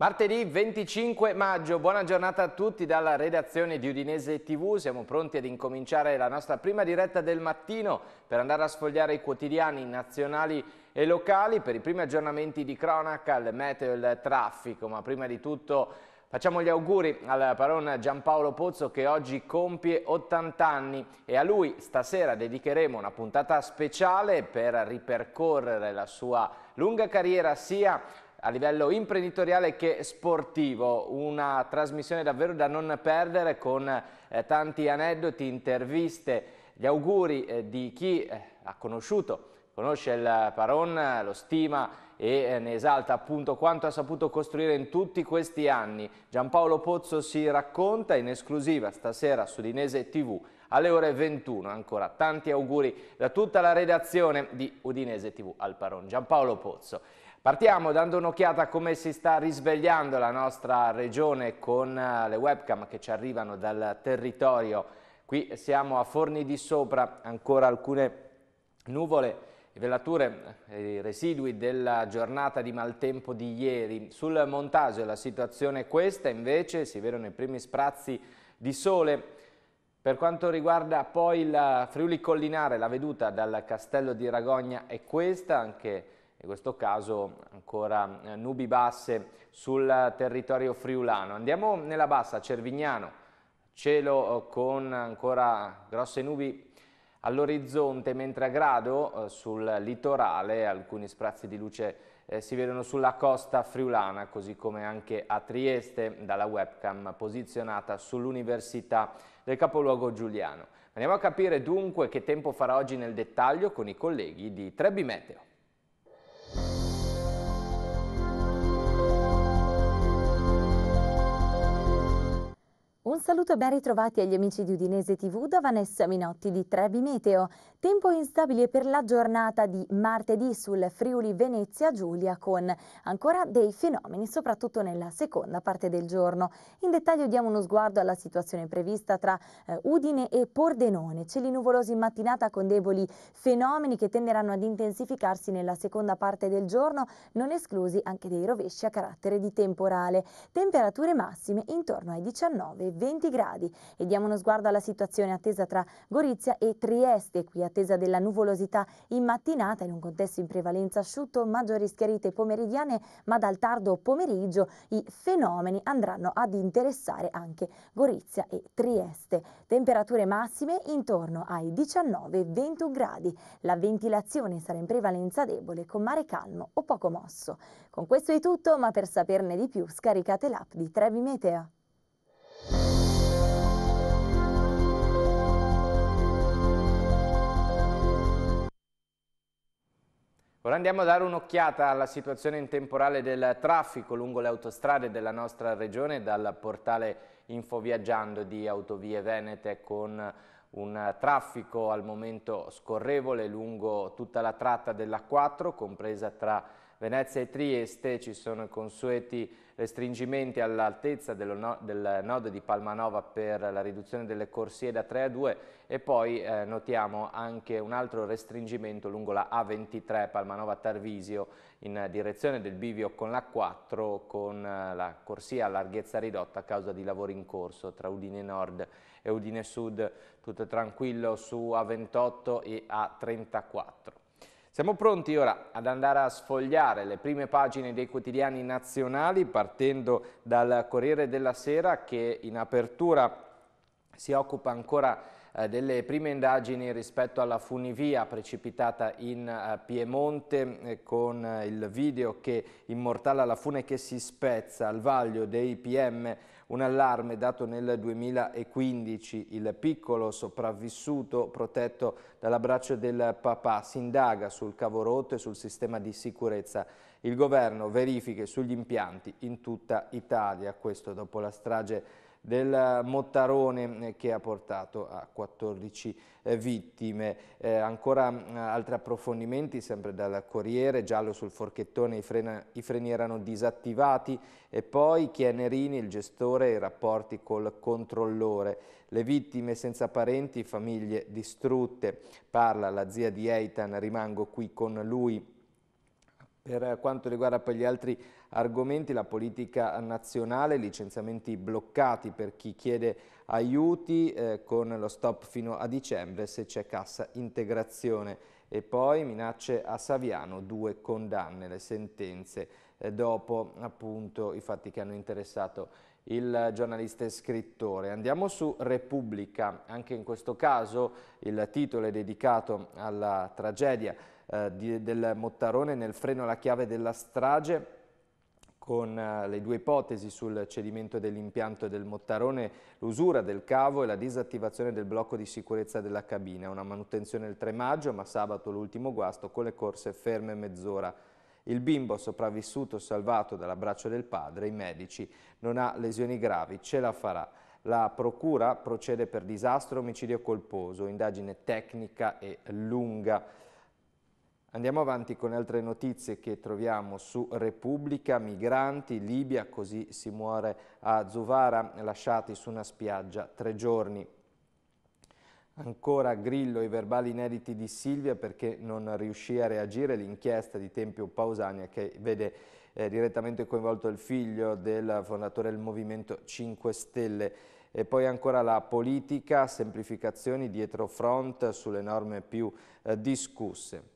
Martedì 25 maggio, buona giornata a tutti dalla redazione di Udinese TV, siamo pronti ad incominciare la nostra prima diretta del mattino per andare a sfogliare i quotidiani nazionali e locali per i primi aggiornamenti di cronaca, il meteo e il traffico, ma prima di tutto Facciamo gli auguri al paron Giampaolo Pozzo che oggi compie 80 anni e a lui stasera dedicheremo una puntata speciale per ripercorrere la sua lunga carriera sia a livello imprenditoriale che sportivo, una trasmissione davvero da non perdere con eh, tanti aneddoti, interviste, gli auguri eh, di chi eh, ha conosciuto, conosce il Paron, lo stima e eh, ne esalta appunto quanto ha saputo costruire in tutti questi anni. Giampaolo Pozzo si racconta in esclusiva stasera su Dinese TV alle ore 21. Ancora tanti auguri da tutta la redazione di Udinese TV al Paron. Giampaolo Pozzo. Partiamo dando un'occhiata a come si sta risvegliando la nostra regione con eh, le webcam che ci arrivano dal territorio. Qui siamo a Forni di Sopra, ancora alcune nuvole velature, eh, residui della giornata di maltempo di ieri. Sul montaggio la situazione è questa, invece si vedono i primi sprazzi di sole. Per quanto riguarda poi il Friuli Collinare, la veduta dal castello di Ragogna è questa, anche in questo caso ancora eh, nubi basse sul territorio friulano. Andiamo nella bassa, Cervignano, cielo eh, con ancora grosse nubi all'orizzonte, mentre a grado eh, sul litorale alcuni sprazzi di luce eh, si vedono sulla costa friulana, così come anche a Trieste dalla webcam posizionata sull'Università del capoluogo Giuliano. Andiamo a capire dunque che tempo farà oggi nel dettaglio con i colleghi di Trebbi Meteo. Un saluto e ben ritrovati agli amici di Udinese TV da Vanessa Minotti di Trebi Meteo. Tempo instabile per la giornata di martedì sul Friuli Venezia Giulia con ancora dei fenomeni soprattutto nella seconda parte del giorno. In dettaglio diamo uno sguardo alla situazione prevista tra eh, Udine e Pordenone. Cieli nuvolosi in mattinata con deboli fenomeni che tenderanno ad intensificarsi nella seconda parte del giorno, non esclusi anche dei rovesci a carattere di temporale. Temperature massime intorno ai 19 20 gradi. E diamo uno sguardo alla situazione attesa tra Gorizia e Trieste, qui attesa della nuvolosità in mattinata in un contesto in prevalenza asciutto, maggiori schiarite pomeridiane, ma dal tardo pomeriggio i fenomeni andranno ad interessare anche Gorizia e Trieste. Temperature massime intorno ai 19-21 gradi. La ventilazione sarà in prevalenza debole con mare calmo o poco mosso. Con questo è tutto, ma per saperne di più scaricate l'app di Trevi Meteo. Ora andiamo a dare un'occhiata alla situazione in temporale del traffico lungo le autostrade della nostra regione dal portale Infoviaggiando di Autovie Venete con un traffico al momento scorrevole lungo tutta la tratta della 4 compresa tra Venezia e Trieste, ci sono i consueti restringimenti all'altezza no, del nodo di Palmanova per la riduzione delle corsie da 3 a 2 e poi eh, notiamo anche un altro restringimento lungo la A23 Palmanova-Tarvisio in direzione del bivio con la 4 con eh, la corsia a larghezza ridotta a causa di lavori in corso tra Udine Nord e Udine Sud, tutto tranquillo su A28 e A34. Siamo pronti ora ad andare a sfogliare le prime pagine dei quotidiani nazionali partendo dal Corriere della Sera che in apertura si occupa ancora eh, delle prime indagini rispetto alla funivia precipitata in eh, Piemonte eh, con il video che immortala la fune che si spezza al vaglio dei PM un allarme dato nel 2015, il piccolo sopravvissuto protetto dall'abbraccio del papà si indaga sul cavo rotto e sul sistema di sicurezza. Il governo verifiche sugli impianti in tutta Italia, questo dopo la strage del Mottarone eh, che ha portato a 14 eh, vittime. Eh, ancora eh, altri approfondimenti sempre dal Corriere, giallo sul forchettone, i, frena, i freni erano disattivati e poi Chianerini, il gestore, i rapporti col controllore. Le vittime senza parenti, famiglie distrutte. Parla la zia di Eitan, rimango qui con lui. Per quanto riguarda poi gli altri argomenti, la politica nazionale, licenziamenti bloccati per chi chiede aiuti eh, con lo stop fino a dicembre se c'è cassa integrazione e poi minacce a Saviano, due condanne, le sentenze eh, dopo appunto i fatti che hanno interessato il giornalista e scrittore. Andiamo su Repubblica, anche in questo caso il titolo è dedicato alla tragedia eh, di, del Mottarone nel freno alla chiave della strage con eh, le due ipotesi sul cedimento dell'impianto e del mottarone, l'usura del cavo e la disattivazione del blocco di sicurezza della cabina. Una manutenzione il 3 maggio, ma sabato l'ultimo guasto con le corse ferme mezz'ora. Il bimbo sopravvissuto salvato dall'abbraccio del padre, i medici, non ha lesioni gravi, ce la farà. La procura procede per disastro, omicidio colposo, indagine tecnica e lunga. Andiamo avanti con altre notizie che troviamo su Repubblica, migranti, Libia, così si muore a Zuvara, lasciati su una spiaggia tre giorni. Ancora Grillo i verbali inediti di Silvia perché non riuscì a reagire l'inchiesta di Tempio Pausania che vede eh, direttamente coinvolto il figlio del fondatore del Movimento 5 Stelle. E poi ancora la politica, semplificazioni dietro front sulle norme più eh, discusse.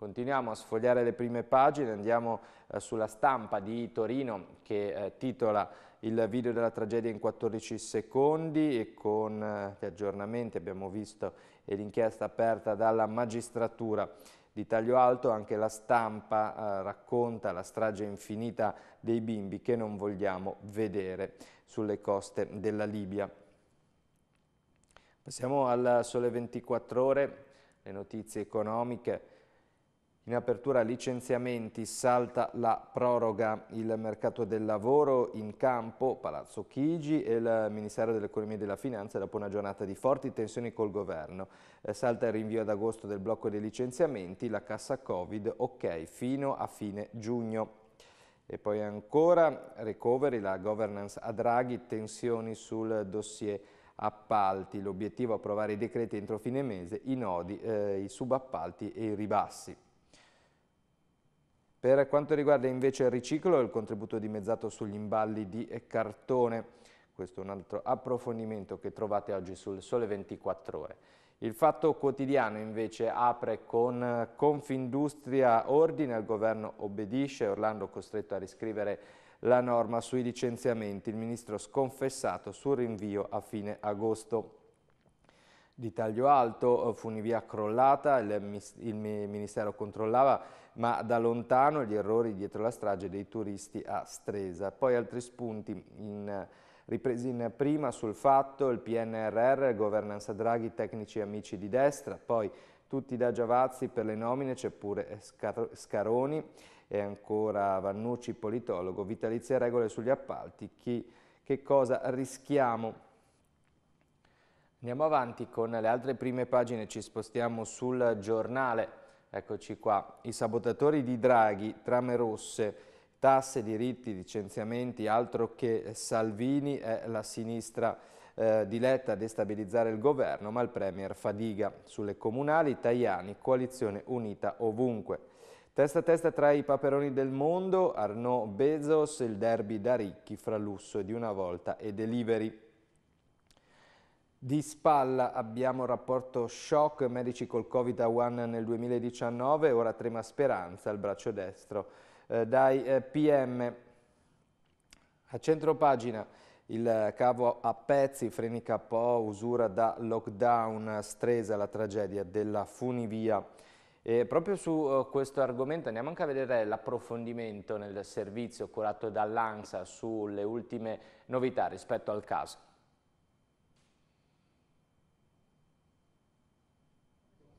Continuiamo a sfogliare le prime pagine, andiamo eh, sulla stampa di Torino che eh, titola il video della tragedia in 14 secondi e con eh, gli aggiornamenti abbiamo visto l'inchiesta aperta dalla magistratura di taglio alto, anche la stampa eh, racconta la strage infinita dei bimbi che non vogliamo vedere sulle coste della Libia. Passiamo al sole 24 ore, le notizie economiche in apertura licenziamenti salta la proroga, il mercato del lavoro in campo, Palazzo Chigi e il Ministero dell'Economia e della Finanza dopo una giornata di forti tensioni col governo. Eh, salta il rinvio ad agosto del blocco dei licenziamenti, la cassa Covid ok fino a fine giugno. E poi ancora recovery, la governance a Draghi, tensioni sul dossier appalti, l'obiettivo è approvare i decreti entro fine mese, i nodi, eh, i subappalti e i ribassi. Per quanto riguarda invece il riciclo, il contributo dimezzato sugli imballi di cartone. Questo è un altro approfondimento che trovate oggi sul Sole 24 Ore. Il Fatto Quotidiano invece apre con Confindustria ordine, il governo obbedisce, Orlando costretto a riscrivere la norma sui licenziamenti, il ministro sconfessato sul rinvio a fine agosto. Di taglio alto, eh, funivia crollata, il, il ministero controllava ma da lontano gli errori dietro la strage dei turisti a Stresa. Poi altri spunti in, ripresi in prima sul fatto, il PNRR, governanza Draghi, tecnici amici di destra, poi tutti da Giavazzi per le nomine, c'è pure Scaroni e ancora Vannucci, politologo, vitalizia regole sugli appalti, chi, che cosa rischiamo? Andiamo avanti con le altre prime pagine, ci spostiamo sul giornale Eccoci qua, i sabotatori di Draghi, trame rosse, tasse, diritti, licenziamenti, altro che Salvini è la sinistra eh, diletta a destabilizzare il governo, ma il Premier fadiga. Sulle comunali, Tajani, coalizione unita ovunque. Testa a testa tra i paperoni del mondo, Arnaud Bezos, il derby da ricchi fra lusso di una volta e delivery. Di spalla abbiamo rapporto shock, medici col Covid a One nel 2019, ora trema speranza al braccio destro. Eh, dai eh, PM a centro pagina il cavo a pezzi, freni KO, usura da lockdown, stresa la tragedia della funivia. E proprio su uh, questo argomento andiamo anche a vedere l'approfondimento nel servizio curato dall'ANSA sulle ultime novità rispetto al caso.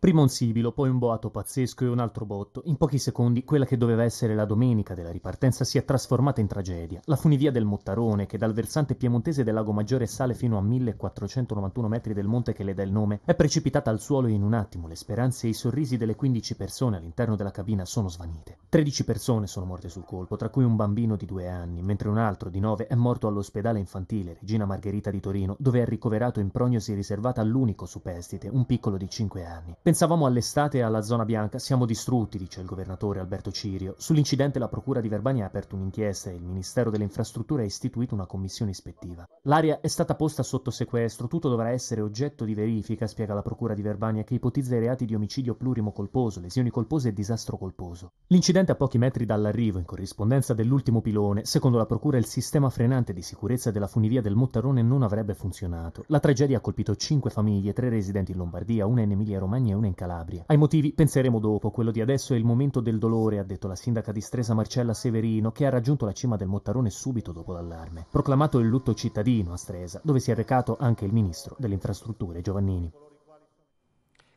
Prima un sibilo, poi un boato pazzesco e un altro botto. In pochi secondi, quella che doveva essere la domenica della ripartenza si è trasformata in tragedia. La funivia del Mottarone, che dal versante piemontese del Lago Maggiore sale fino a 1491 metri del monte che le dà il nome, è precipitata al suolo in un attimo. Le speranze e i sorrisi delle 15 persone all'interno della cabina sono svanite. 13 persone sono morte sul colpo, tra cui un bambino di due anni, mentre un altro di 9 è morto all'ospedale infantile Regina Margherita di Torino, dove è ricoverato in prognosi riservata all'unico superstite, un piccolo di 5 anni. Pensavamo all'estate e alla zona bianca, siamo distrutti, dice il governatore Alberto Cirio. Sull'incidente la Procura di Verbania ha aperto un'inchiesta e il Ministero delle Infrastrutture ha istituito una commissione ispettiva. L'area è stata posta sotto sequestro, tutto dovrà essere oggetto di verifica, spiega la Procura di Verbania che ipotizza i reati di omicidio plurimo colposo, lesioni colpose e disastro colposo. L'incidente a pochi metri dall'arrivo, in corrispondenza dell'ultimo pilone, secondo la Procura il sistema frenante di sicurezza della funivia del Mottarone non avrebbe funzionato. La tragedia ha colpito cinque famiglie, tre residenti in Lombardia, una in Emilia-Romagna e una in Calabria. Ai motivi penseremo dopo, quello di adesso è il momento del dolore, ha detto la sindaca di Stresa Marcella Severino, che ha raggiunto la cima del Mottarone subito dopo l'allarme. Proclamato il lutto cittadino a Stresa, dove si è recato anche il ministro delle infrastrutture Giovannini.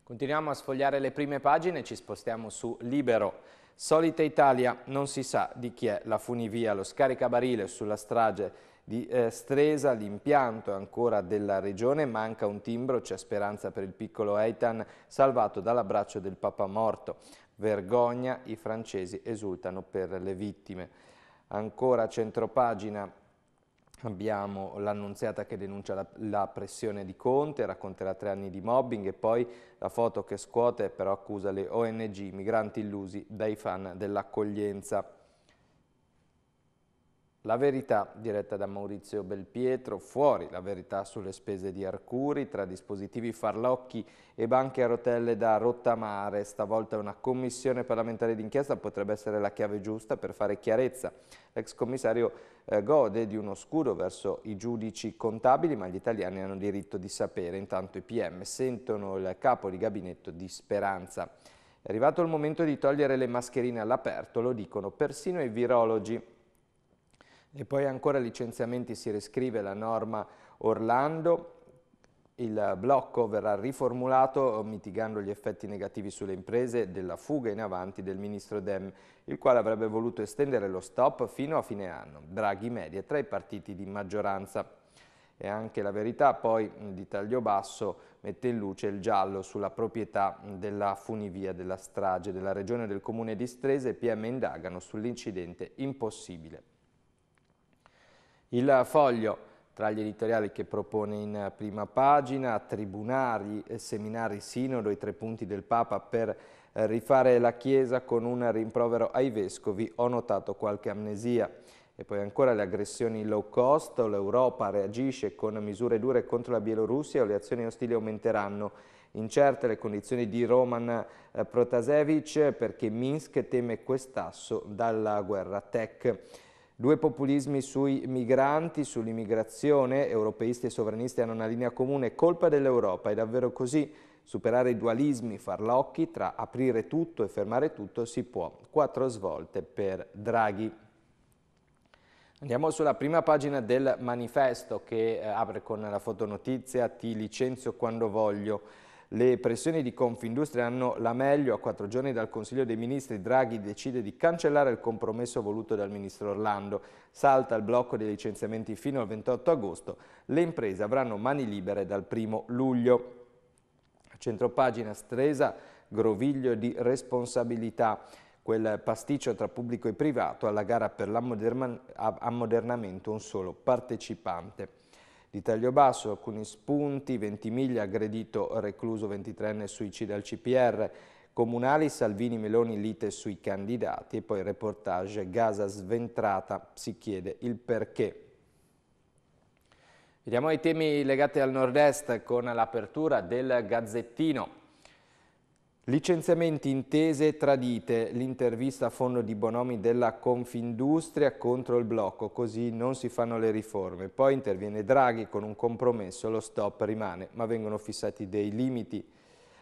Continuiamo a sfogliare le prime pagine, ci spostiamo su Libero. Solita Italia, non si sa di chi è la funivia, lo scaricabarile sulla strage di eh, Stresa, l'impianto è ancora della regione, manca un timbro, c'è speranza per il piccolo Eitan salvato dall'abbraccio del papà morto. Vergogna, i francesi esultano per le vittime. Ancora a centropagina Abbiamo l'annunziata che denuncia la, la, pressione di Conte, racconterà tre anni di mobbing e poi la foto che scuote però accusa le ONG, migranti illusi dai fan dell'accoglienza. La verità diretta da Maurizio Belpietro, fuori la verità sulle spese di Arcuri, tra dispositivi farlocchi e banche a rotelle da rottamare. Stavolta una commissione parlamentare d'inchiesta potrebbe essere la chiave giusta per fare chiarezza. L'ex commissario eh, gode di uno scudo verso i giudici contabili, ma gli italiani hanno diritto di sapere. Intanto i PM sentono il capo di gabinetto di speranza. È arrivato il momento di togliere le mascherine all'aperto, lo dicono persino i virologi. E poi ancora licenziamenti si riscrive la norma Orlando, il blocco verrà riformulato eh, mitigando gli effetti negativi sulle imprese della fuga in avanti del ministro Dem, il quale avrebbe voluto estendere lo stop fino a fine anno. Draghi media tra i partiti di maggioranza. E anche la verità poi di taglio basso mette in luce il giallo sulla proprietà della funivia della strage della regione del comune di Strese PM indagano sull'incidente impossibile. Il foglio tra gli editoriali che propone in prima pagina, tribunali, seminari, sinodo, i tre punti del Papa per eh, rifare la Chiesa con un rimprovero ai vescovi, ho notato qualche amnesia. E poi ancora le aggressioni low cost, l'Europa reagisce con misure dure contro la Bielorussia o le azioni ostili aumenteranno. Incerte le condizioni di Roman eh, Protasevich perché Minsk teme quest'asso dalla guerra tech. Due populismi sui migranti, sull'immigrazione, europeisti e sovranisti hanno una linea comune, colpa dell'Europa, è davvero così? Superare i dualismi farlocchi tra aprire tutto e fermare tutto si può. Quattro svolte per Draghi. Andiamo sulla prima pagina del manifesto che eh, apre con la fotonotizia ti licenzio quando voglio. Le pressioni di Confindustria hanno la meglio. A quattro giorni dal Consiglio dei Ministri Draghi decide di cancellare il compromesso voluto dal Ministro Orlando. Salta il blocco dei licenziamenti fino al 28 agosto. Le imprese avranno mani libere dal 1 luglio. A centropagina stresa groviglio di responsabilità quel pasticcio tra pubblico e privato alla gara per l'ammodernamento un solo partecipante di taglio basso, alcuni spunti, Ventimiglia aggredito, recluso 23enne suicida al CPR, comunali Salvini Meloni lite sui candidati e poi reportage Gaza sventrata, si chiede il perché. Vediamo i temi legati al nord-est con l'apertura del Gazzettino. Licenziamenti intese tradite, l'intervista a fondo di Bonomi della Confindustria contro il blocco, così non si fanno le riforme. Poi interviene Draghi con un compromesso, lo stop rimane, ma vengono fissati dei limiti.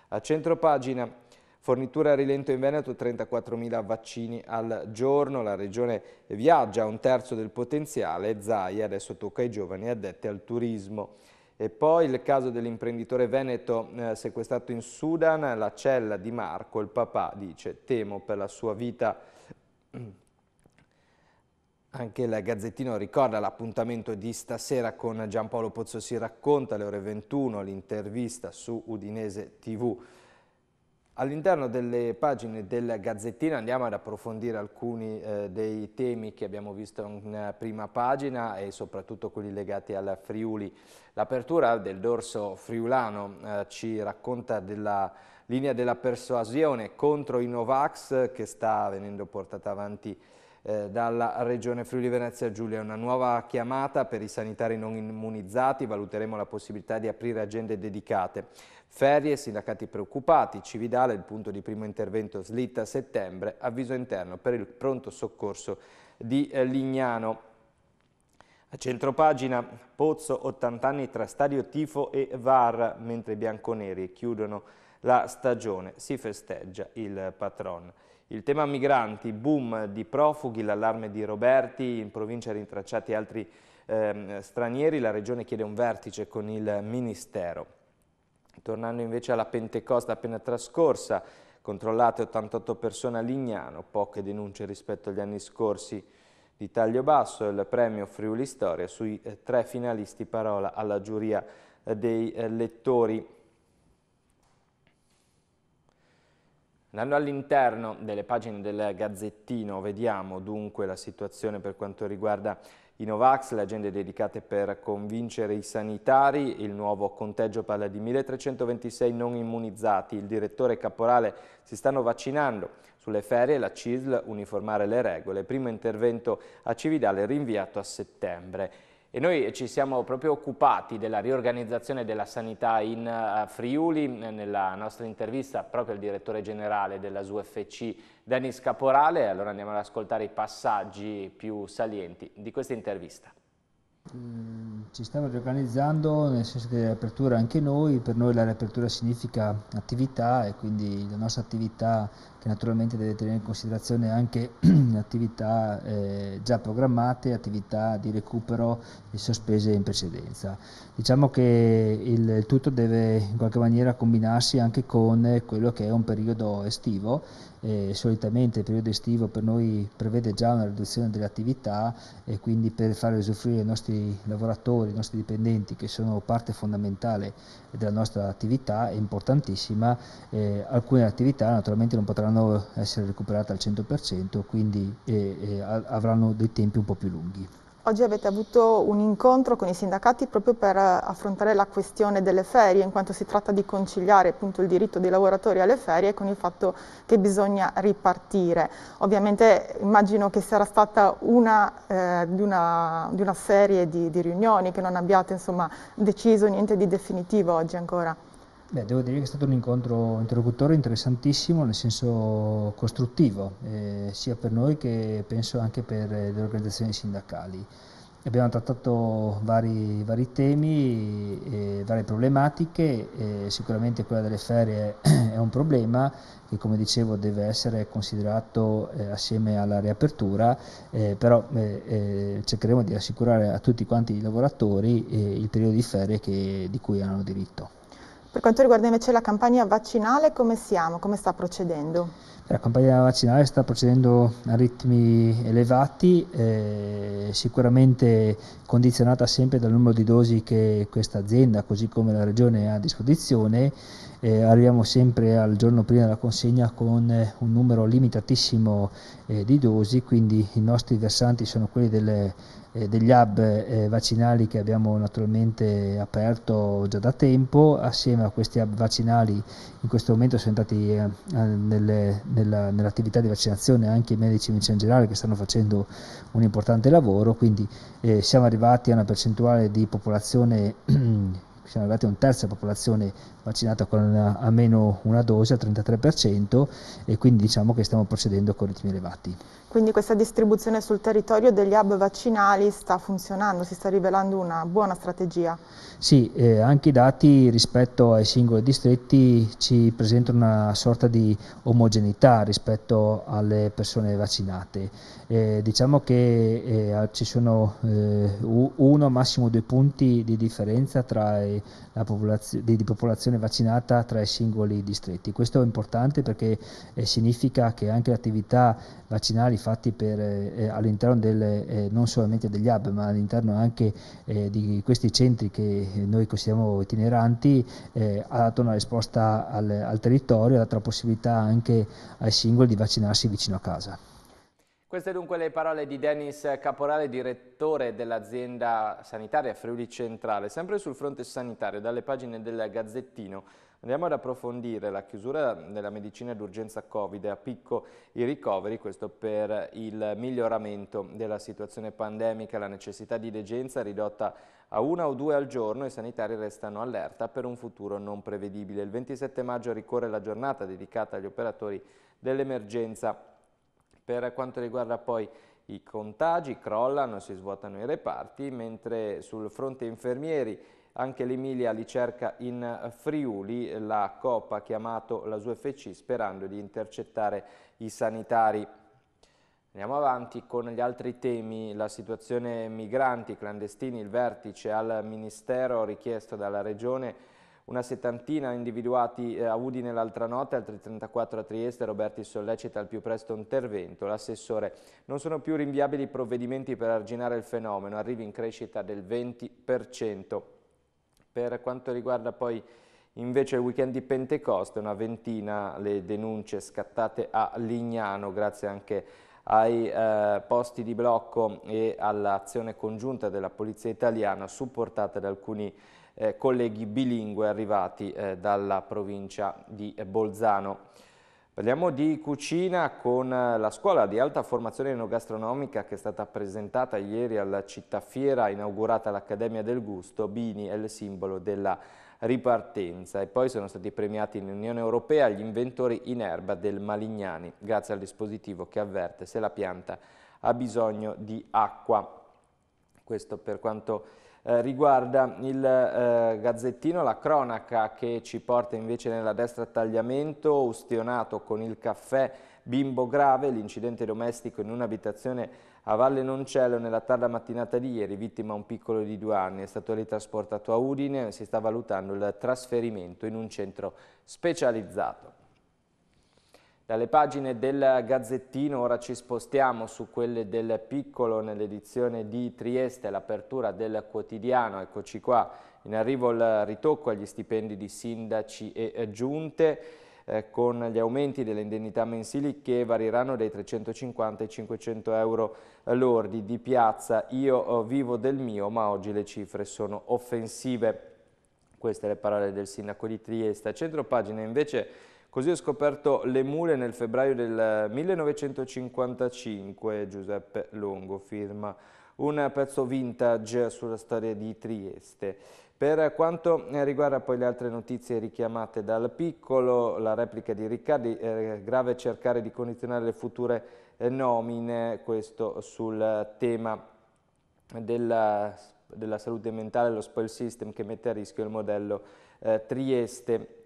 A centro pagina, fornitura a rilento in Veneto, 34.000 vaccini al giorno, la regione viaggia a un terzo del potenziale, Zai adesso tocca ai giovani addetti al turismo. E poi il caso dell'imprenditore veneto eh, sequestrato in Sudan, la cella di Marco, il papà dice temo per la sua vita. Anche il Gazzettino ricorda l'appuntamento di stasera con Giampaolo Pozzo si racconta alle ore 21, l'intervista su Udinese TV. All'interno delle pagine del Gazzettino andiamo ad approfondire alcuni eh, dei temi che abbiamo visto in eh, prima pagina e soprattutto quelli legati al Friuli. L'apertura del dorso friulano eh, ci racconta della linea della persuasione contro i Novax che sta venendo portata avanti eh, dalla Regione Friuli Venezia Giulia. Una nuova chiamata per i sanitari non immunizzati, valuteremo la possibilità di aprire agende dedicate. Ferie, sindacati preoccupati, Cividale, il punto di primo intervento slitta a settembre, avviso interno per il pronto soccorso di eh, Lignano. A centropagina Pozzo, 80 anni tra stadio tifo e VAR, mentre i bianconeri chiudono la stagione, si festeggia il patron. Il tema migranti, boom di profughi, l'allarme di Roberti, in provincia rintracciati altri eh, stranieri, la regione chiede un vertice con il Ministero. Tornando invece alla Pentecoste appena trascorsa, controllate 88 persone a Lignano, poche denunce rispetto agli anni scorsi di taglio basso, il premio Friuli Storia sui eh, tre finalisti parola alla giuria eh, dei eh, lettori. Andando all'interno delle pagine del Gazzettino vediamo dunque la situazione per quanto riguarda i Novax, le agende dedicate per convincere i sanitari, il nuovo conteggio parla di 1326 non immunizzati, il direttore caporale si stanno vaccinando, sulle ferie la CISL uniformare le regole, primo intervento a Cividale rinviato a settembre. E noi ci siamo proprio occupati della riorganizzazione della sanità in eh, Friuli, nella nostra intervista proprio al direttore generale della SUFC, Denis Caporale, allora andiamo ad ascoltare i passaggi più salienti di questa intervista. Mm, ci stiamo riorganizzando, nel senso che l'apertura anche noi, per noi la riapertura significa attività e quindi la nostra attività che naturalmente deve tenere in considerazione anche attività eh, già programmate, attività di recupero e sospese in precedenza. Diciamo che il tutto deve in qualche maniera combinarsi anche con quello che è un periodo estivo e solitamente il periodo estivo per noi prevede già una riduzione delle attività e quindi per far usufruire i nostri lavoratori, i nostri dipendenti che sono parte fondamentale della nostra attività è importantissima, eh, alcune attività naturalmente non potranno essere recuperate al 100% quindi eh, eh, avranno dei tempi un po' più lunghi. Oggi avete avuto un incontro con i sindacati proprio per eh, affrontare la questione delle ferie, in quanto si tratta di conciliare appunto il diritto dei lavoratori alle ferie con il fatto che bisogna ripartire. Ovviamente immagino che sarà stata una, eh, di, una, di, una, serie di, di riunioni, che non abbiate insomma, deciso niente di definitivo oggi ancora. Beh, devo dire che è stato un incontro interlocutore interessantissimo nel senso costruttivo, eh, sia per noi che penso anche per le organizzazioni sindacali. Abbiamo trattato vari, vari temi, eh, varie problematiche, eh, sicuramente quella delle ferie è un problema che come dicevo deve essere considerato eh, assieme alla riapertura, eh, però eh, eh, cercheremo di assicurare a tutti quanti i lavoratori il periodo di ferie che, di cui hanno diritto. Per quanto riguarda invece la campagna vaccinale, come siamo? Come sta procedendo? La campagna vaccinale sta procedendo a ritmi elevati, eh, sicuramente condizionata sempre dal numero di dosi che questa azienda, così come la Regione, ha a disposizione. Eh, arriviamo sempre al giorno prima della consegna con eh, un numero limitatissimo eh, di dosi, quindi i nostri versanti sono quelli delle eh, degli hub eh, vaccinali che abbiamo naturalmente aperto già da tempo, assieme a questi hub vaccinali in questo momento sono entrati eh, nelle, nella, nell'attività di vaccinazione anche i medici in generale che stanno facendo un importante lavoro, quindi eh, siamo arrivati a una percentuale di popolazione siamo arrivati a un terzo della popolazione vaccinata con almeno una dose, al 33%, e quindi diciamo che stiamo procedendo con ritmi elevati. Quindi questa distribuzione sul territorio degli hub vaccinali sta funzionando, si sta rivelando una buona strategia. Sì, eh, anche i dati rispetto ai singoli distretti ci presentano una sorta di omogeneità rispetto alle persone vaccinate. Eh, diciamo che eh, ci sono eh, uno, massimo due punti di differenza popolazio di, di, popolazione vaccinata tra i singoli distretti. Questo è importante perché eh, significa che anche le attività vaccinali fatti per, eh, eh, all'interno delle, eh, non solamente degli hub, ma all'interno anche eh, di questi centri che eh, noi consideriamo itineranti, ha dato una risposta al, al territorio e ha dato la possibilità anche ai singoli di vaccinarsi vicino a casa. Queste dunque le parole di Dennis Caporale, direttore dell'azienda sanitaria Friuli Centrale. Sempre sul fronte sanitario, dalle pagine del Gazzettino, Andiamo ad approfondire la chiusura della medicina d'urgenza Covid, a picco i ricoveri, questo per il miglioramento della situazione pandemica, la necessità di degenza ridotta a una o due al giorno, i sanitari restano allerta per un futuro non prevedibile. Il 27 maggio ricorre la giornata dedicata agli operatori dell'emergenza. Per quanto riguarda poi i contagi, crollano, si svuotano i reparti, mentre sul fronte infermieri anche l'Emilia li cerca in eh, Friuli, la Coppa ha chiamato la sua FC sperando di intercettare i sanitari. Andiamo avanti con gli altri temi, la situazione migranti, clandestini, il vertice al Ministero richiesto dalla Regione una settantina individuati eh, a Udine l'altra notte, altri 34 a Trieste, Roberti sollecita al più presto intervento. L'assessore, non sono più rinviabili provvedimenti per arginare il fenomeno, arrivi in crescita del 20%. Per quanto riguarda poi invece il weekend di Pentecoste, una ventina le denunce scattate a Lignano, grazie anche ai eh, posti di blocco e all'azione congiunta della Polizia Italiana, supportata da alcuni eh, colleghi bilingue arrivati eh, dalla provincia di eh, Bolzano. Parliamo di cucina con eh, la scuola di alta formazione enogastronomica che è stata presentata ieri alla città fiera, inaugurata l'Accademia del Gusto. Bini è il simbolo della ripartenza e poi sono stati premiati in Unione Europea gli inventori in erba del Malignani grazie al dispositivo che avverte se la pianta ha bisogno di acqua. Questo per quanto riguarda eh, riguarda il eh, Gazzettino, la cronaca che ci porta invece nella destra tagliamento, ustionato con il caffè bimbo grave, l'incidente domestico in un'abitazione a Valle Noncello nella tarda mattinata di ieri, vittima un piccolo di due anni, è stato ritrasportato a Udine e si sta valutando il trasferimento in un centro specializzato. Dalle pagine del Gazzettino ora ci spostiamo su quelle del Piccolo nell'edizione di Trieste, l'apertura del quotidiano, eccoci qua, in arrivo il ritocco agli stipendi di sindaci e giunte eh, con gli aumenti delle indennità mensili che varieranno dai 350 ai 500 euro lordi di piazza. Io eh, vivo del mio ma oggi le cifre sono offensive. Queste le parole del sindaco di Trieste. A centro pagina invece Così ho scoperto le mule nel febbraio del 1955, Giuseppe Longo firma un pezzo vintage sulla storia di Trieste. Per quanto riguarda poi le altre notizie richiamate dal piccolo, la replica di Riccardi, è eh, grave cercare di condizionare le future eh, nomine, questo sul tema della, della salute mentale, lo spoil system che mette a rischio il modello eh, Trieste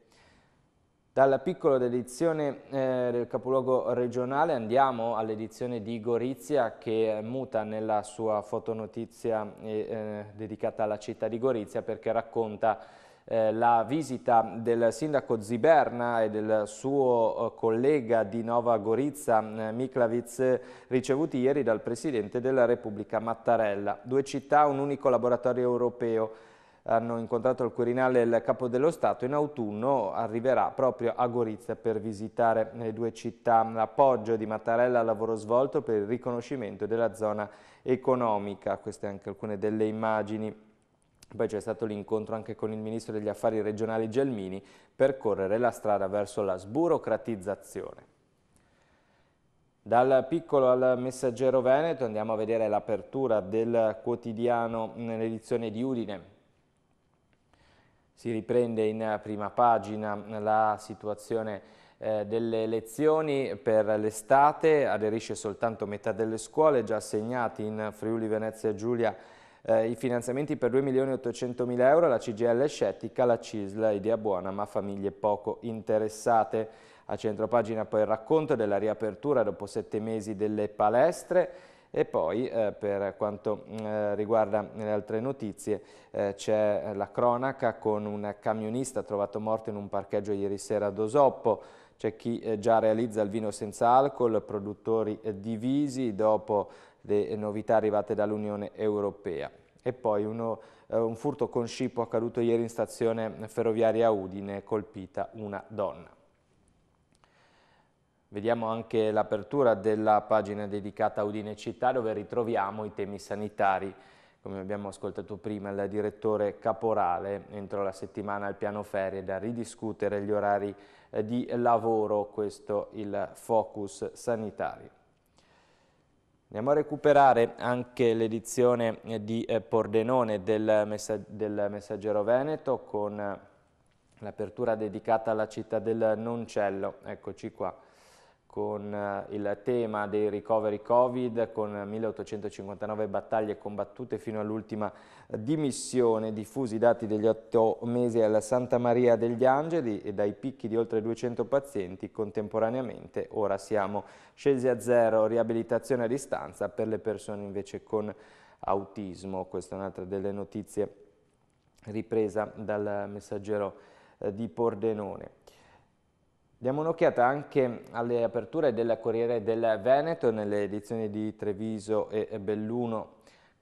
dalla piccola edizione eh, del capoluogo regionale andiamo all'edizione di Gorizia che muta nella sua fotonotizia eh, dedicata alla città di Gorizia perché racconta eh, la visita del sindaco Ziberna e del suo eh, collega di Nova Gorizia, eh, Miklavic, ricevuti ieri dal Presidente della Repubblica Mattarella. Due città, un unico laboratorio europeo hanno incontrato al Quirinale il Capo dello Stato, in autunno arriverà proprio a Gorizia per visitare le eh, due città. L'appoggio di Mattarella al lavoro svolto per il riconoscimento della zona economica, queste anche alcune delle immagini. Poi c'è stato l'incontro anche con il Ministro degli Affari Regionali Gelmini per correre la strada verso la sburocratizzazione. Dal piccolo al messaggero Veneto andiamo a vedere l'apertura del quotidiano mm, nell'edizione di Udine. Si riprende in prima pagina la situazione eh, delle lezioni per l'estate, aderisce soltanto metà delle scuole, già assegnati in Friuli Venezia e Giulia eh, i finanziamenti per 2.800.000 euro, la CGL è scettica, la CISL idea buona ma famiglie poco interessate. A centro pagina poi il racconto della riapertura dopo sette mesi delle palestre, e poi eh, per quanto mm, eh, riguarda le altre notizie eh, c'è la cronaca con un camionista trovato morto in un parcheggio ieri sera ad Osoppo. C'è chi eh, già realizza il vino senza alcol, produttori eh, divisi dopo le novità arrivate dall'Unione Europea. E poi uno, eh, un furto con scippo accaduto ieri in stazione ferroviaria Udine, colpita una donna. Vediamo anche l'apertura della pagina dedicata a Udine Città dove ritroviamo i temi sanitari. Come abbiamo ascoltato prima, il direttore Caporale entro la settimana al piano ferie da ridiscutere gli orari eh, di lavoro, questo il focus sanitario. Andiamo a recuperare anche l'edizione eh, di eh, Pordenone del, messa del Messaggero Veneto con l'apertura dedicata alla città del Noncello. Eccoci qua con eh, il tema dei ricoveri Covid, con 1859 battaglie combattute fino all'ultima dimissione, diffusi i dati degli otto mesi alla Santa Maria degli Angeli e dai picchi di oltre 200 pazienti contemporaneamente. Ora siamo scesi a zero, riabilitazione a distanza per le persone invece con autismo. Questa è un'altra delle notizie ripresa dal messaggero eh, di Pordenone. Diamo un'occhiata anche alle aperture del Corriere del Veneto nelle edizioni di Treviso e Belluno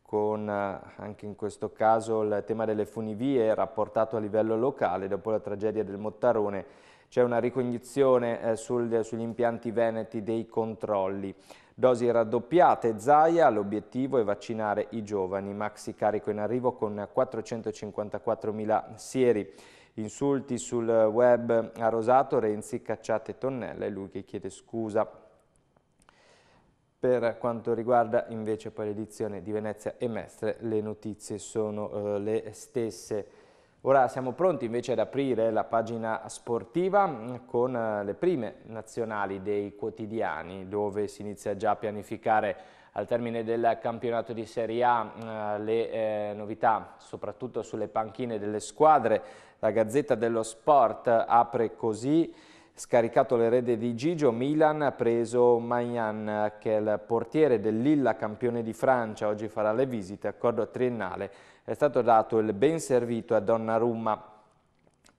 con eh, anche in questo caso il tema delle funivie rapportato a livello locale dopo la tragedia del Mottarone c'è una ricognizione eh, sul, sugli impianti veneti dei controlli dosi raddoppiate Zaia l'obiettivo è vaccinare i giovani maxi carico in arrivo con 454.000 sieri Insulti sul web a Rosato, Renzi cacciate tonnelle, è lui che chiede scusa. Per quanto riguarda invece poi l'edizione di Venezia e Mestre, le notizie sono eh, le stesse. Ora siamo pronti invece ad aprire la pagina sportiva mm, con eh, le prime nazionali dei quotidiani, dove si inizia già a pianificare al termine del campionato di Serie A eh, le eh, novità soprattutto sulle panchine delle squadre. La Gazzetta dello Sport apre così scaricato l'erede di Gigio, Milan ha preso Magnan che è il portiere del Lilla campione di Francia, oggi farà le visite, accordo triennale, è stato dato il ben servito a Donnarumma.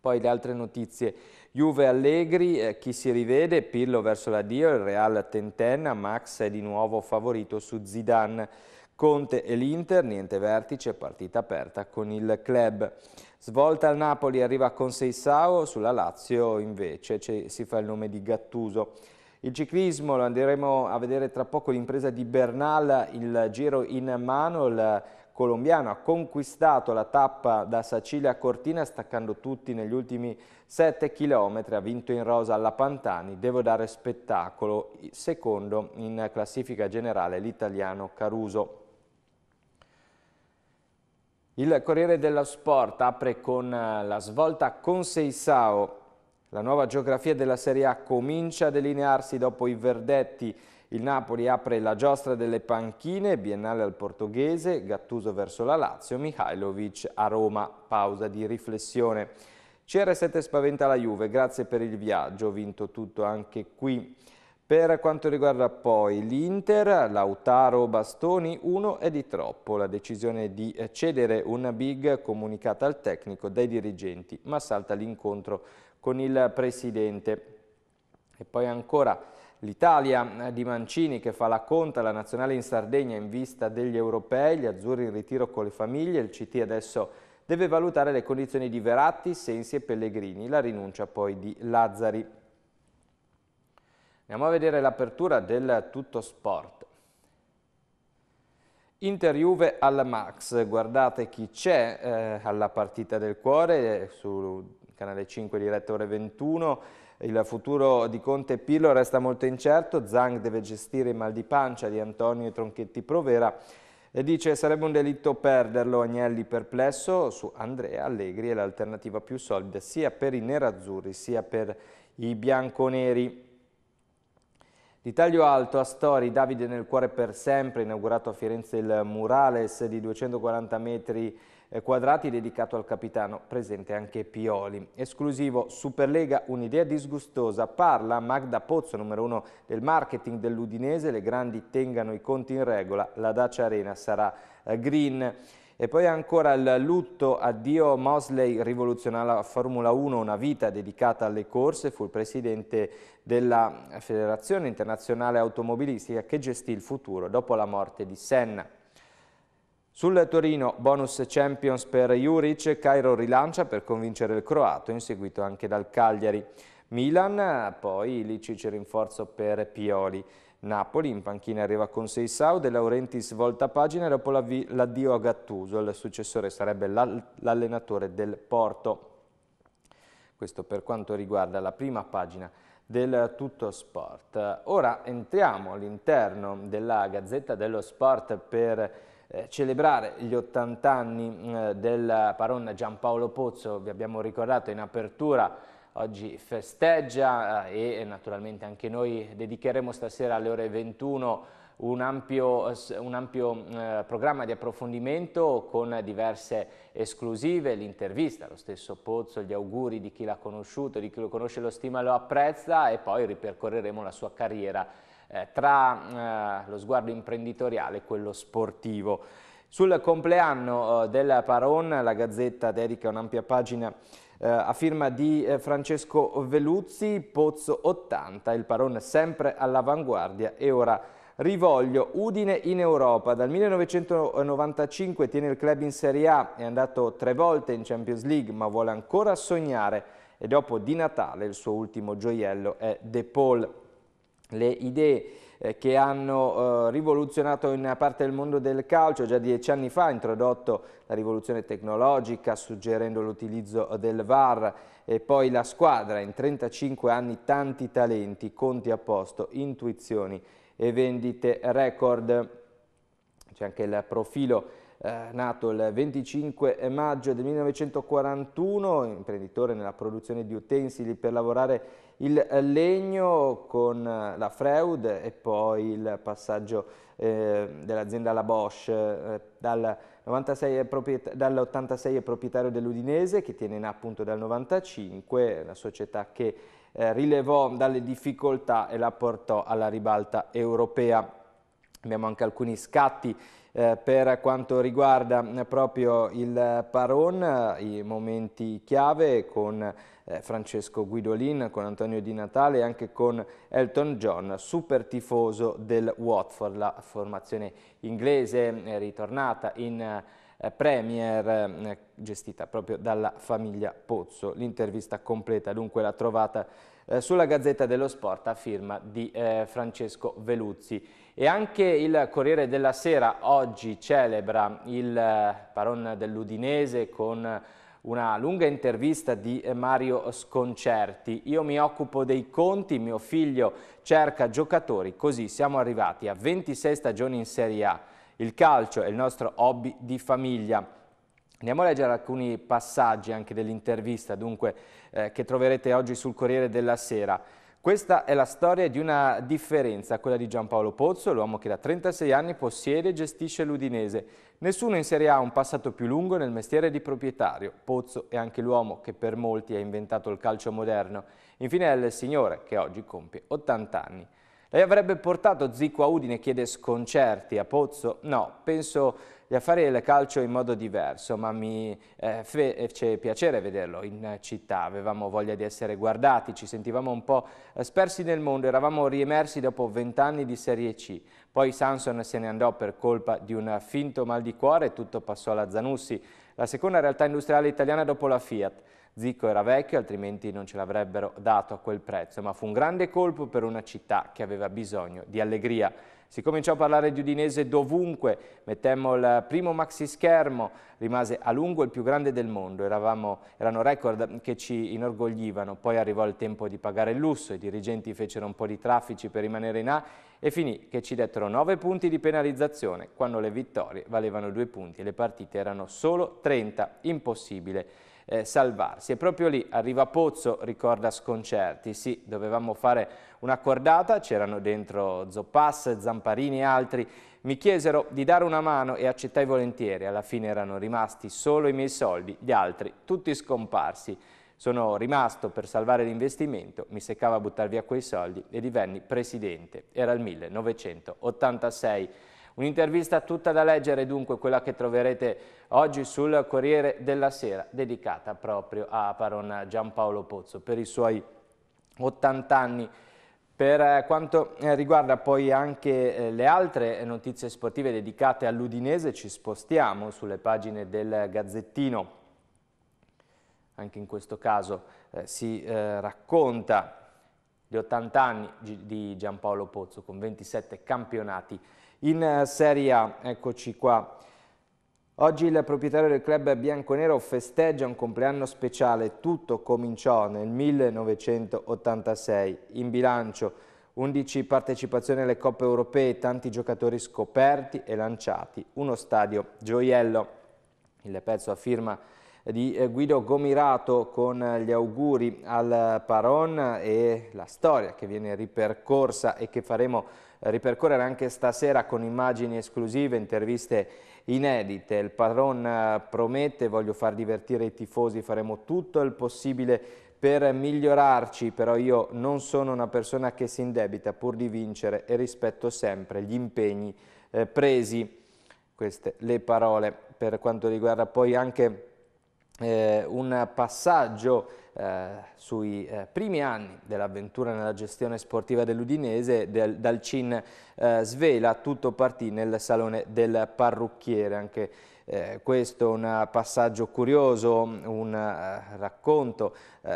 Poi le altre notizie Juve Allegri, eh, chi si rivede, Pillo verso l'addio, il Real tentenna, Max è di nuovo favorito su Zidane. Conte e l'Inter, niente vertice, partita aperta con il club. Svolta al Napoli arriva con Seisao, sulla Lazio invece si fa il nome di Gattuso. Il ciclismo lo andremo a vedere tra poco l'impresa di Bernal, il giro in mano, il colombiano ha conquistato la tappa da Sacilia a Cortina staccando tutti negli ultimi 7 km ha vinto in rosa alla Pantani, devo dare spettacolo, secondo in classifica generale l'italiano Caruso. Il Corriere dello Sport apre con eh, la svolta con Seisao. La nuova geografia della Serie A comincia a delinearsi dopo i verdetti. Il Napoli apre la giostra delle panchine, biennale al portoghese, Gattuso verso la Lazio, Mihailovic a Roma, pausa di riflessione. CR7 spaventa la Juve, grazie per il viaggio, vinto tutto anche qui. Per quanto riguarda poi l'Inter, Lautaro Bastoni uno è di troppo. La decisione di cedere una big comunicata al tecnico dai dirigenti, ma salta l'incontro con il presidente. E poi ancora l'Italia di Mancini che fa la conta la nazionale in Sardegna in vista degli europei, gli azzurri in ritiro con le famiglie, il CT adesso deve valutare le condizioni di Veratti, Sensi e Pellegrini, la rinuncia poi di Lazzari. Andiamo a vedere l'apertura del Tutto Sport. Inter-Juve al Max, guardate chi c'è eh, alla partita del cuore eh, sul canale 5 diretto ore 21. Il futuro di Conte e Pirlo resta molto incerto, Zang deve gestire i mal di pancia di Antonio Tronchetti Provera e dice sarebbe un delitto perderlo Agnelli perplesso su Andrea Allegri è l'alternativa più solida sia per i nerazzurri sia per i bianconeri. Di taglio alto a Stori, Davide nel cuore per sempre, inaugurato a Firenze il murales di 240 metri eh, quadrati dedicato al capitano, presente anche Pioli. Esclusivo Superlega, un'idea disgustosa, parla Magda Pozzo, numero uno del marketing dell'Udinese, le grandi tengano i conti in regola, la Dacia Arena sarà eh, green. E poi ancora il lutto, addio Mosley, rivoluzionava Formula 1, una vita dedicata alle corse, fu il presidente della Federazione Internazionale Automobilistica che gestì il futuro dopo la morte di Senna. Sul Torino, bonus Champions per Juric, Cairo rilancia per convincere il croato, inseguito anche dal Cagliari. Milan, poi Licic rinforzo per Pioli. Napoli in panchina arriva con Seisau, De Laurentiis volta pagina dopo l'addio a Gattuso, il successore sarebbe l'allenatore del Porto. Questo per quanto riguarda la prima pagina del Tutto Sport. Ora entriamo all'interno della Gazzetta dello Sport per eh, celebrare gli 80 anni mm, del paron Giampaolo Pozzo, vi abbiamo ricordato in apertura, oggi festeggia eh, e naturalmente anche noi dedicheremo stasera alle ore 21 un ampio, un ampio eh, programma di approfondimento con diverse esclusive, l'intervista, lo stesso Pozzo, gli auguri di chi l'ha conosciuto, di chi lo conosce, lo stima e lo apprezza e poi ripercorreremo la sua carriera eh, tra eh, lo sguardo imprenditoriale e quello sportivo. Sul compleanno eh, del Paron, la Gazzetta dedica un'ampia pagina eh, a firma di eh, Francesco Veluzzi, Pozzo 80, il Paron sempre all'avanguardia e ora Rivoglio, Udine in Europa, dal 1995 tiene il club in Serie A, è andato tre volte in Champions League ma vuole ancora sognare e dopo di Natale il suo ultimo gioiello è De Paul le idee eh, che hanno eh, rivoluzionato in parte il mondo del calcio. Già dieci anni fa ha introdotto la rivoluzione tecnologica suggerendo l'utilizzo del VAR e poi la squadra. In 35 anni tanti talenti, conti a posto, intuizioni e vendite record. C'è anche il profilo eh, nato il 25 maggio del 1941, imprenditore nella produzione di utensili per lavorare il legno con la Freud e poi il passaggio eh, dell'azienda alla Bosch, eh, dal dall'86 è proprietario dell'Udinese che tiene in appunto dal 95, la società che eh, rilevò dalle difficoltà e la portò alla ribalta europea. Abbiamo anche alcuni scatti eh, per quanto riguarda eh, proprio il eh, Paron, i momenti chiave con eh, Francesco Guidolin, con Antonio Di Natale e anche con Elton John, super tifoso del Watford, la formazione inglese eh, ritornata in eh, Premier gestita proprio dalla famiglia Pozzo. L'intervista completa dunque la trovata sulla Gazzetta dello Sport a firma di Francesco Veluzzi. E anche il Corriere della Sera oggi celebra il eh, Paron dell'Udinese con una lunga intervista di Mario Sconcerti. Io mi occupo dei conti, mio figlio cerca giocatori, così siamo arrivati a 26 stagioni in Serie A. Il calcio è il nostro hobby di famiglia. Andiamo a leggere alcuni passaggi anche dell'intervista, dunque, eh, che troverete oggi sul Corriere della Sera. Questa è la storia di una differenza, quella di Giampaolo Pozzo, l'uomo che da 36 anni possiede e gestisce l'Udinese. Nessuno in Serie A ha un passato più lungo nel mestiere di proprietario. Pozzo è anche l'uomo che per molti ha inventato il calcio moderno. Infine è il signore che oggi compie 80 anni. Lei avrebbe portato Zico a Udine, chiede sconcerti a Pozzo? No, penso gli affari del calcio in modo diverso, ma mi eh, fece eh, piacere vederlo in città, avevamo voglia di essere guardati, ci sentivamo un po' eh, spersi nel mondo, eravamo riemersi dopo vent'anni di Serie C. Poi Samson se ne andò per colpa di un finto mal di cuore e tutto passò alla Zanussi, la seconda realtà industriale italiana dopo la Fiat. Zicco era vecchio, altrimenti non ce l'avrebbero dato a quel prezzo, ma fu un grande colpo per una città che aveva bisogno di allegria. Si cominciò a parlare di Udinese dovunque, mettemmo il primo maxi schermo, rimase a lungo il più grande del mondo, Eravamo, erano record che ci inorgoglivano, poi arrivò il tempo di pagare il lusso, i dirigenti fecero un po' di traffici per rimanere in A e finì che ci dettero 9 punti di penalizzazione quando le vittorie valevano 2 punti e le partite erano solo 30, impossibile eh, salvarsi. E proprio lì arriva Pozzo, ricorda Sconcerti, sì, dovevamo fare una cordata, c'erano dentro Zoppas, Zamparini e altri, mi chiesero di dare una mano e accettai volentieri, alla fine erano rimasti solo i miei soldi, gli altri tutti scomparsi. Sono rimasto per salvare l'investimento, mi seccava a buttare via quei soldi e divenni presidente. Era il 1986. Un'intervista tutta da leggere dunque quella che troverete oggi sul Corriere della Sera dedicata proprio a Paron Giampaolo Pozzo per i suoi 80 anni. Per eh, quanto eh, riguarda poi anche eh, le altre notizie sportive dedicate all'Udinese ci spostiamo sulle pagine del Gazzettino. Anche in questo caso eh, si eh, racconta gli 80 anni di Giampaolo Pozzo con 27 campionati in eh, Serie A. Eccoci qua. Oggi il proprietario del club bianconero festeggia un compleanno speciale. Tutto cominciò nel 1986. In bilancio 11 partecipazioni alle coppe europee, tanti giocatori scoperti e lanciati, uno stadio gioiello. Il pezzo a firma di eh, Guido Gomirato con eh, gli auguri al Paron e la storia che viene ripercorsa e che faremo eh, ripercorrere anche stasera con immagini esclusive, interviste inedite. Il Paron promette, voglio far divertire i tifosi, faremo tutto il possibile per migliorarci, però io non sono una persona che si indebita pur di vincere e rispetto sempre gli impegni eh, presi. Queste le parole per quanto riguarda poi anche eh, un passaggio eh, sui eh, primi anni dell'avventura nella gestione sportiva dell'Udinese del, dal CIN eh, Svela, tutto partì nel salone del parrucchiere, anche eh, questo è un passaggio curioso, un eh, racconto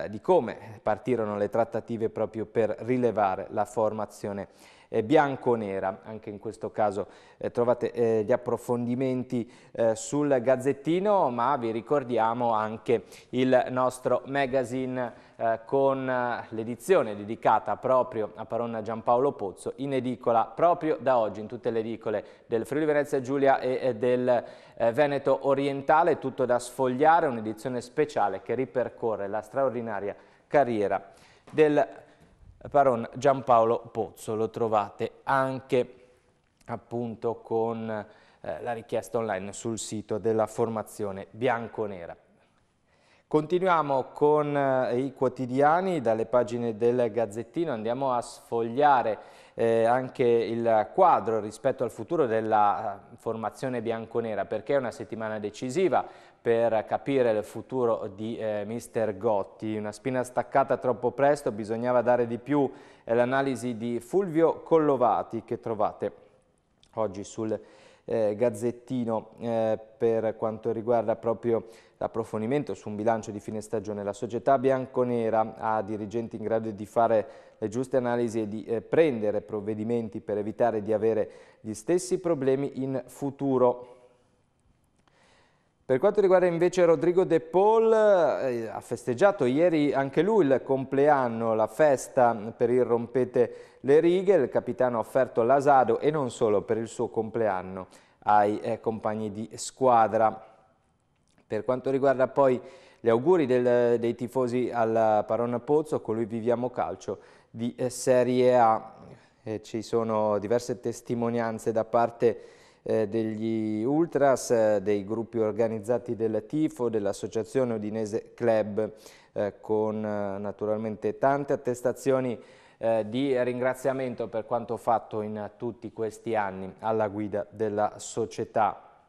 di come partirono le trattative proprio per rilevare la formazione eh, bianco-nera. Anche in questo caso eh, trovate eh, gli approfondimenti eh, sul Gazzettino, ma vi ricordiamo anche il nostro magazine eh, con eh, l'edizione dedicata proprio a Paronna Giampaolo Pozzo in edicola proprio da oggi in tutte le edicole del Friuli Venezia Giulia e del Veneto Orientale, tutto da sfogliare, un'edizione speciale che ripercorre la straordinaria carriera del Paron Giampaolo Pozzo, lo trovate anche appunto con eh, la richiesta online sul sito della formazione bianconera. Continuiamo con eh, i quotidiani, dalle pagine del Gazzettino andiamo a sfogliare eh, anche il quadro rispetto al futuro della eh, formazione bianconera perché è una settimana decisiva, per capire il futuro di eh, mister Gotti. Una spina staccata troppo presto, bisognava dare di più l'analisi di Fulvio Collovati che trovate oggi sul eh, Gazzettino eh, per quanto riguarda proprio l'approfondimento su un bilancio di fine stagione. La società bianconera ha dirigenti in grado di fare le giuste analisi e di eh, prendere provvedimenti per evitare di avere gli stessi problemi in futuro. Per quanto riguarda invece Rodrigo De Paul, eh, ha festeggiato ieri anche lui il compleanno, la festa per il Rompete le Righe, il capitano ha offerto l'asado e non solo per il suo compleanno ai eh, compagni di squadra. Per quanto riguarda poi gli auguri del, dei tifosi al Parona Pozzo, con lui viviamo calcio di eh, Serie A, eh, ci sono diverse testimonianze da parte di eh, degli ultras, eh, dei gruppi organizzati del tifo, dell'associazione Udinese Club, eh, con naturalmente tante attestazioni di ringraziamento per quanto fatto in tutti questi anni alla guida della società.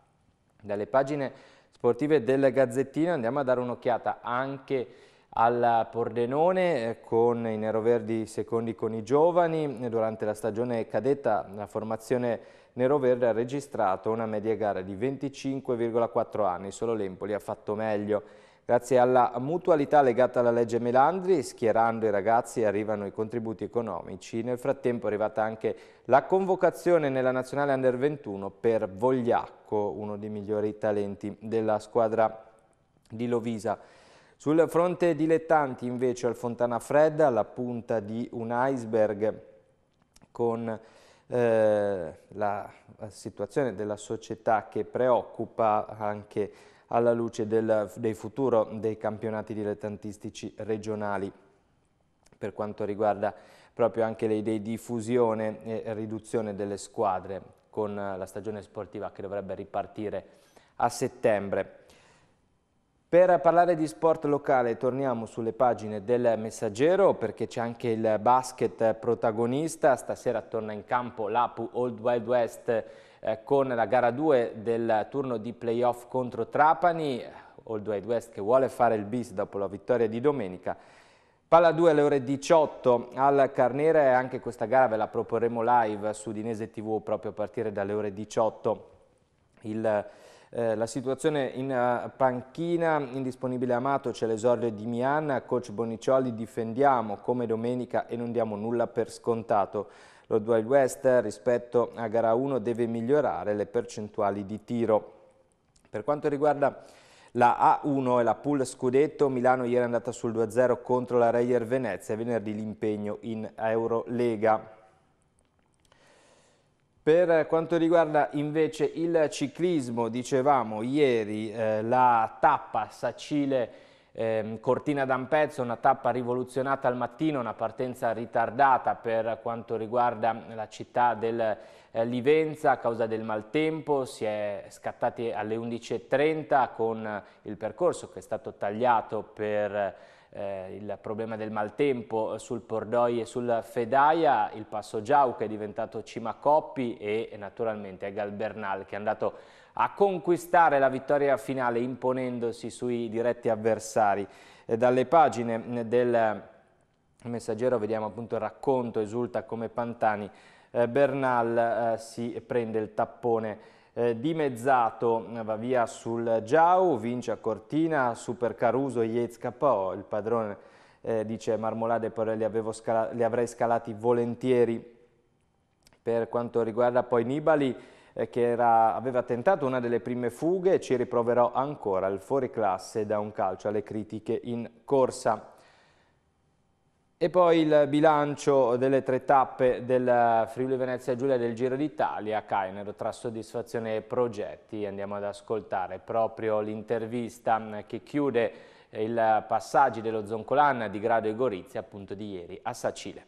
Dalle pagine sportive del Gazzettino andiamo a dare un'occhiata anche al Pordenone con i neroverdi secondi con i giovani durante la stagione cadetta la formazione Nero Verde ha registrato una media gara di 25,4 anni, solo l'Empoli ha fatto meglio. Grazie alla mutualità legata alla legge Melandri, schierando i ragazzi arrivano i contributi economici. Nel frattempo è arrivata anche la convocazione nella Nazionale Under 21 per Vogliacco, uno dei migliori talenti della squadra di Lovisa. Sul fronte dilettanti invece al Fontana Fredda, la punta di un iceberg con la, eh, la situazione della società che preoccupa anche alla luce del, del futuro dei campionati dilettantistici regionali per quanto riguarda proprio anche le idee di fusione e riduzione delle squadre con la stagione sportiva che dovrebbe ripartire a settembre. Per parlare di sport locale torniamo sulle pagine del Messaggero perché c'è anche il basket protagonista, stasera torna in campo l'Apu Old Wild West eh, con la gara 2 del turno di playoff contro Trapani, Old Wild West che vuole fare il bis dopo la vittoria di domenica. Palla 2 alle ore 18 al Carnera e anche questa gara ve la proporremo live su Dinese TV proprio a partire dalle ore 18. Il eh, la situazione in eh, panchina, indisponibile Amato, c'è l'esordio di Mian, coach Bonicioli difendiamo come domenica e non diamo nulla per scontato. Lo Dwight West rispetto a gara 1 deve migliorare le percentuali di tiro. Per quanto riguarda la A1 e la pool scudetto, Milano ieri è andata sul 2-0 contro la Reyer Venezia, venerdì l'impegno in Eurolega. Per quanto riguarda invece il ciclismo, dicevamo ieri eh, la tappa Sacile eh, Cortina d'Ampezzo, una tappa rivoluzionata al mattino, una partenza ritardata per quanto riguarda la città del eh, Livenza a causa del maltempo, si è scattati alle 11.30 con il percorso che è stato tagliato per eh, il problema del maltempo sul Pordoi e sul Fedaia, il passo Giau che è diventato Cima Coppi e naturalmente Galbernal che è andato a conquistare la vittoria finale imponendosi sui diretti avversari. E eh, dalle pagine eh, del eh, messaggero vediamo appunto il racconto, esulta come Pantani, eh, Bernal eh, si prende il tappone eh, dimezzato, eh, va via sul Giau, vince a Cortina, Super Caruso, Yates KO, il padrone eh, dice Marmolade però li, li, avrei scalati volentieri. Per quanto riguarda poi Nibali, eh, che era, aveva tentato una delle prime fughe, ci riproverò ancora il fuori classe da un calcio alle critiche in corsa. E poi il bilancio delle tre tappe del Friuli Venezia Giulia del Giro d'Italia, Cainero tra soddisfazione e progetti. Andiamo ad ascoltare proprio l'intervista che chiude il passaggio dello Zoncolan di Grado e Gorizia appunto di ieri a Sacile.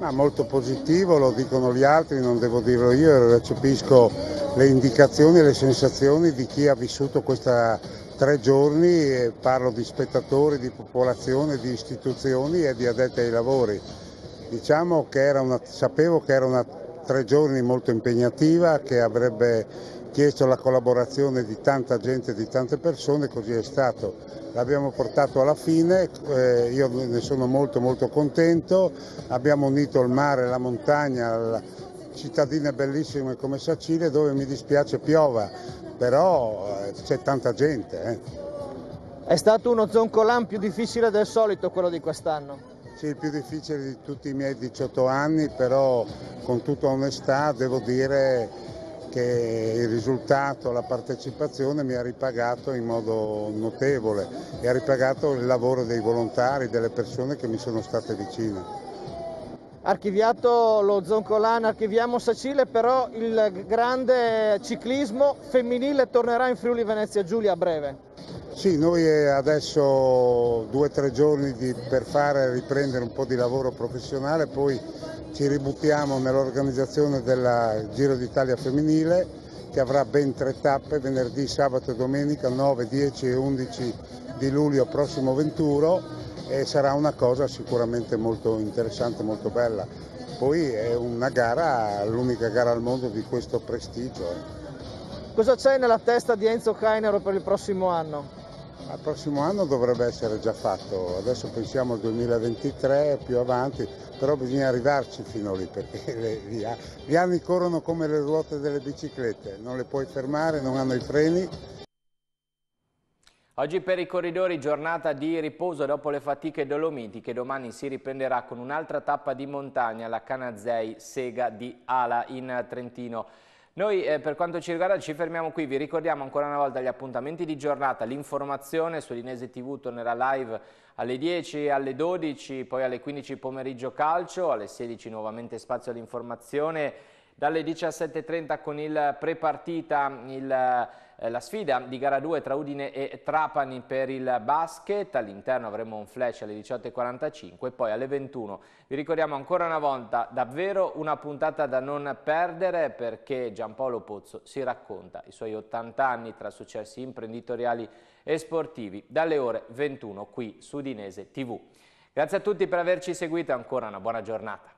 Ma molto positivo, lo dicono gli altri, non devo dirlo io, recepisco le indicazioni e le sensazioni di chi ha vissuto questa tre giorni e parlo di spettatori, di popolazione, di istituzioni e di addetti ai lavori. Diciamo che una, sapevo che era una tre giorni molto impegnativa che avrebbe chiesto la collaborazione di tanta gente, di tante persone, così è stato. L'abbiamo portato alla fine, eh, io ne sono molto molto contento, abbiamo unito il mare, la montagna, la cittadine bellissime come Sacile dove mi dispiace piova, però eh, c'è tanta gente. Eh. È stato uno zoncolan più difficile del solito quello di quest'anno? Sì, il più difficile di tutti i miei 18 anni, però con tutta onestà devo dire che il risultato, la partecipazione mi ha ripagato in modo notevole e ha ripagato il lavoro dei volontari, delle persone che mi sono state vicine archiviato lo Zoncolano, archiviamo Sacile, però il grande ciclismo femminile tornerà in Friuli Venezia Giulia a breve. Sì, noi adesso due o tre giorni di, per fare e riprendere un po' di lavoro professionale, poi ci ributtiamo nell'organizzazione del Giro d'Italia femminile che avrà ben tre tappe venerdì, sabato e domenica 9, 10 e 11 di luglio prossimo 21 e sarà una cosa sicuramente molto interessante, molto bella. Poi è una gara, l'unica gara al mondo di questo prestigio. Eh. Cosa c'è nella testa di Enzo Cainero per il prossimo anno? Il prossimo anno dovrebbe essere già fatto, adesso pensiamo al 2023 più avanti, però bisogna arrivarci fino lì perché le, gli, gli anni corrono come le ruote delle biciclette, non le puoi fermare, non hanno i freni Oggi per i corridori giornata di riposo dopo le fatiche dolomiti che domani si riprenderà con un'altra tappa di montagna, la Canazei Sega di Ala in Trentino. Noi eh, per quanto ci riguarda ci fermiamo qui, vi ricordiamo ancora una volta gli appuntamenti di giornata, l'informazione su Linese TV tornerà live alle 10, alle 12, poi alle 15 pomeriggio calcio, alle 16 nuovamente spazio all'informazione, dalle 17.30 con il prepartita, il eh, la sfida di gara 2 tra Udine e Trapani per il basket, all'interno avremo un flash alle 18.45 e poi alle 21. Vi ricordiamo ancora una volta davvero una puntata da non perdere perché Giampaolo Pozzo si racconta i suoi 80 anni tra successi imprenditoriali e sportivi dalle ore 21 qui su Udinese TV. Grazie a tutti per averci seguito e ancora una buona giornata.